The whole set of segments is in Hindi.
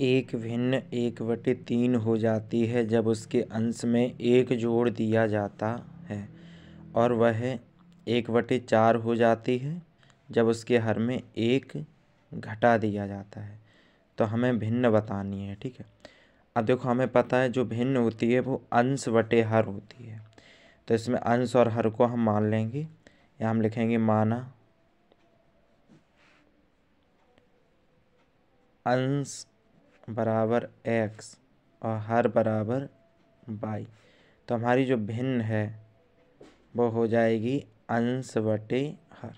एक भिन्न एक बटे तीन हो जाती है जब उसके अंश में एक जोड़ दिया जाता है और वह एक बटे चार हो जाती है जब उसके हर में एक घटा दिया जाता है तो हमें भिन्न बतानी है ठीक है अब देखो हमें पता है जो भिन्न होती है वो अंश बटे हर होती है तो इसमें अंश और हर को हम मान लेंगे या हम लिखेंगे माना अंश बराबर एक्स और हर बराबर बाई तो हमारी जो भिन्न है वो हो जाएगी अंश बटे हर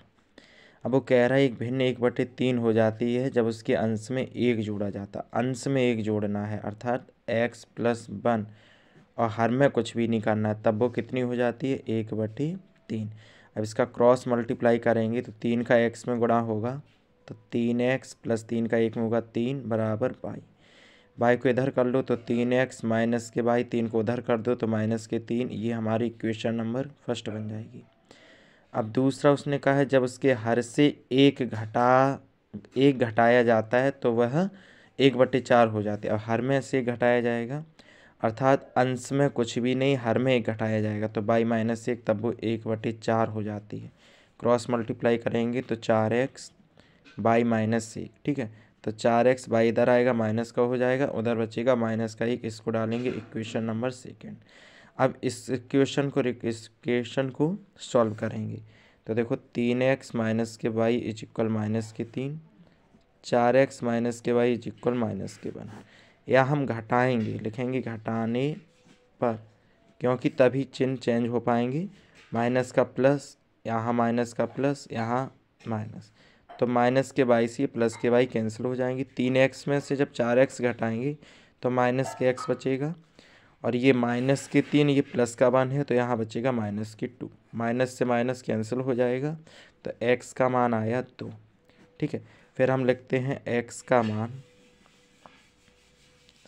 अब वो कह रहा है एक भिन्न एक बटे तीन हो जाती है जब उसके अंश में एक जोड़ा जाता अंश में एक जोड़ना है अर्थात एक्स प्लस वन और हर में कुछ भी नहीं करना है तब वो कितनी हो जाती है एक बटे तीन अब इसका क्रॉस मल्टीप्लाई करेंगे तो तीन का एक्स में गुणा होगा तो तीन एक्स प्लस तीन का एक में होगा तीन बराबर बाई बाई को इधर कर लो तो तीन एक्स माइनस के बाई तीन को उधर कर दो तो माइनस के तीन ये हमारी इक्वेशन नंबर फर्स्ट बन जाएगी अब दूसरा उसने कहा है जब उसके हर से एक घटा एक घटाया जाता है तो वह एक बटे चार हो जाते अब हर में से घटाया जाएगा अर्थात अंश में कुछ भी नहीं हर में एक घटाया जाएगा तो बाई माइनस एक तब वो एक बटे चार हो जाती है क्रॉस मल्टीप्लाई करेंगे तो चार एक्स बाई माइनस एक ठीक है तो चार एक्स बाई इधर आएगा माइनस का हो जाएगा उधर बचेगा माइनस का एक इसको डालेंगे इक्वेशन नंबर सेकेंड अब इस इक्वेशन को इस इक्वेशन को सॉल्व करेंगे तो देखो तीन X minus K by is equal minus K तीन चार X minus K by is equal minus K one या हम घटाएंगे लिखेंगे घटाने पर क्योंकि तभी चिन्ह चेंज हो पाएंगे माइनस का प्लस यहाँ माइनस का प्लस यहाँ माइनस तो माइनस के बाई से प्लस के बाई कैंसिल हो जाएंगी तीन एक्स में से जब चार एक्स घटाएंगे तो माइनस के एक्स बचेगा और ये माइनस के तीन ये प्लस का वन है तो यहाँ बचेगा माइनस के टू माइनस से माइनस कैंसिल हो जाएगा तो एक्स का मान आया दो ठीक है फिर हम लिखते हैं एक्स का मान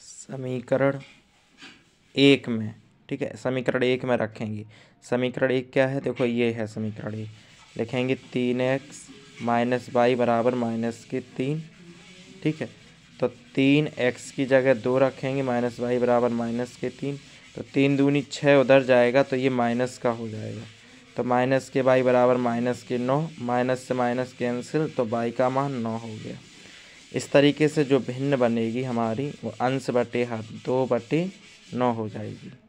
समीकरण एक में ठीक है समीकरण एक में रखेंगे समीकरण एक क्या है देखो ये है समीकरण एक लिखेंगे तीन एक्स माइनस वाई बराबर माइनस के तीन ठीक है तो तीन एक्स की जगह दो रखेंगे माइनस वाई बराबर माइनस के तीन तो तीन दूनी छः उधर जाएगा तो ये माइनस का हो जाएगा तो माइनस के वाई बराबर माइनस के नौ माइनस से माइनस कैंसिल तो वाई का मान नौ हो गया इस तरीके से जो भिन्न बनेगी हमारी वो अंश बटे हाथ दो बटे नौ हो जाएगी